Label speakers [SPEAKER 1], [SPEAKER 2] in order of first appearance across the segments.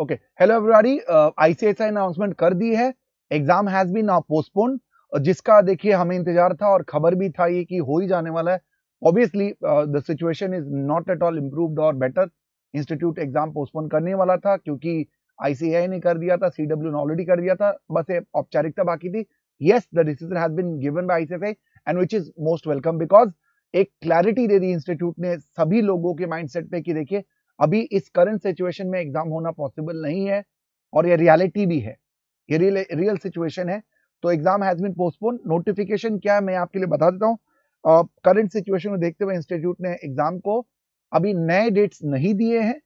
[SPEAKER 1] okay hello everybody ICSI announcement कर दी है exam has been now postpone जिसका देखिए हमें इंतजार था और खबर भी था ये कि हो ही जाने वाला है obviously the situation is not at all improved और बेटर इंस्टीट्यूट एग्जाम पोस्टपोन करने वाला था क्योंकि आईसीआई ने कर दिया था सीडब्ल्यू ने ऑलरेडी कर दिया था बस औपचारिकता बाकी थी yes the decision has been given by ICSI and which is most welcome because एक क्लैरिटी दे दी इंस्टीट्यूट ने सभी लोगों के माइंडसेट पे कि देखिए अभी इस करंट सिचुएशन में एग्जाम होना पॉसिबल नहीं है और ये रियलिटी भी है ये रियल रियल सिचुएशन है तो exam has been postpone notification क्या है मैं आपके लिए बता देता हूँ करंट सिचुएशन में देखते हुए इंस्टीट्यूट ने एग्जाम को अभी नए डेट्स नहीं दिए हैं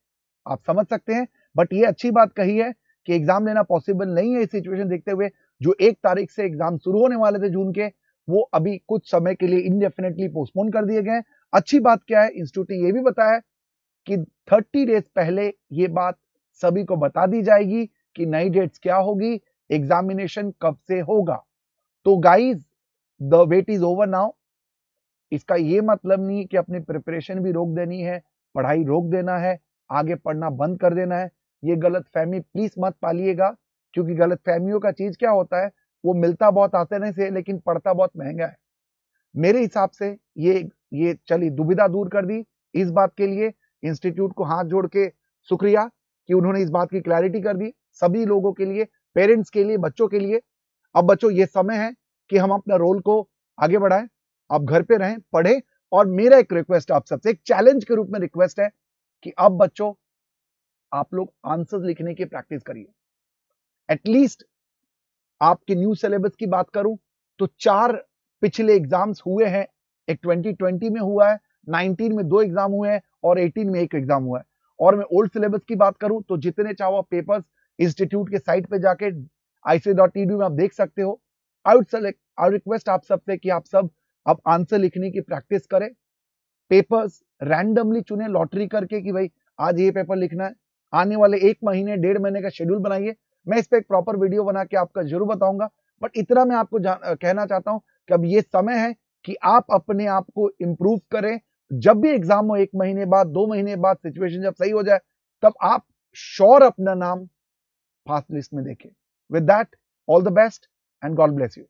[SPEAKER 1] आप समझ सकते हैं बट ये अच्छी बात कही है कि एग्जाम लेना पॉसिबल नहीं है इस सिचुएशन देखते हुए जो एक तारीख से एग्जाम शुरू होने वाले थे जून के वो अभी कुछ समय के लिए इनडेफिनेटली पोस्टपोन कर दिए गए अच्छी बात क्या है इंस्टीट्यूट ने यह भी बताया कि 30 डेज पहले ये बात सभी को बता दी जाएगी कि नई डेट्स क्या होगी एग्जामिनेशन कब से होगा तो guys the wait is over now इसका ये मतलब नहीं कि अपनी प्रिपरेशन भी रोक देनी है पढ़ाई रोक देना है आगे पढ़ना बंद कर देना है ये गलत फहमी प्लीज मत पालिएगा क्योंकि गलत फहमियों का चीज क्या होता है वो मिलता बहुत आसानी से लेकिन पढ़ता बहुत महंगा है मेरे हिसाब से ये ये चलिए दुविधा दूर कर दी इस बात के लिए इंस्टीट्यूट को हाथ जोड़ के शुक्रिया कि उन्होंने इस बात की क्लैरिटी कर दी सभी लोगों के लिए पेरेंट्स के लिए बच्चों के लिए अब बच्चों ये समय है कि हम अपना रोल को आगे बढ़ाएं आप घर पे रहें पढ़ें और मेरा एक रिक्वेस्ट आप सबसे एक चैलेंज के रूप में रिक्वेस्ट है कि अब बच्चों आप लोग आंसर्स लिखने की प्रैक्टिस करिए एटलीस्ट आपके न्यू सिलेबस की बात करूं तो चार पिछले एग्जाम्स हुए हैं एक 2020 में हुआ है 19 में दो एग्जाम हुए हैं और 18 में एक एग्जाम हुआ है और मैं ओल्ड सिलेबस की बात करूं तो जितने चाहो आप पेपर्स इंस्टीट्यूट के साइट पे जाके आईसी में आप देख सकते हो I would select I request आप सबसे कि आप सब अब आंसर लिखने की प्रैक्टिस करें पेपर्स रैंडमली चुने लॉटरी करके कि भाई आज ये पेपर लिखना है आने वाले एक महीने डेढ़ महीने का शेड्यूल बनाइए मैं इस पर एक प्रॉपर वीडियो बना के आपका जरूर बताऊंगा बट इतना मैं आपको कहना चाहता हूं कि अब ये समय है कि आप अपने आप को इम्प्रूव करें जब भी एग्जाम हो एक महीने बाद दो महीने बाद सिचुएशन जब सही हो जाए तब आप श्योर अपना नाम फास्ट लिस्ट में देखें with that all the best and God bless you